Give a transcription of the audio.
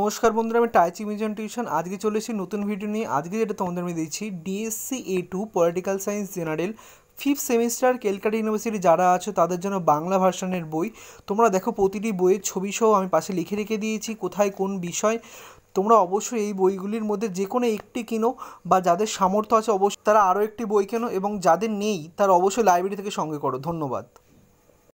নমস্কার বন্ধুরা আমি টাইচি মিউজিয়াম টিউশন আজকে চলে এসেছি নতুন ভিডিও নিয়ে আজকে যেটা তোমাদের আমি দিচ্ছি DSC A two political science general fifth semester Calcutta university যারা আছো তাদের জন্য বাংলা ভার্সনের বই তোমরা দেখো প্রতিটি বইয়ের ছবি সহ আমি পাশে লিখে রেখে দিয়েছি কোথায় কোন বিষয় তোমরা অবশ্যই এই বইগুলির মধ্যে যে কোনো একটি কিনো বা যাদের সামর্থ্য আছে অবশ্যই তারা আরও একটি বই কেনো এবং যাদের নেই তারা অবশ্যই লাইব্রেরি থেকে সঙ্গে করো ধন্যবাদ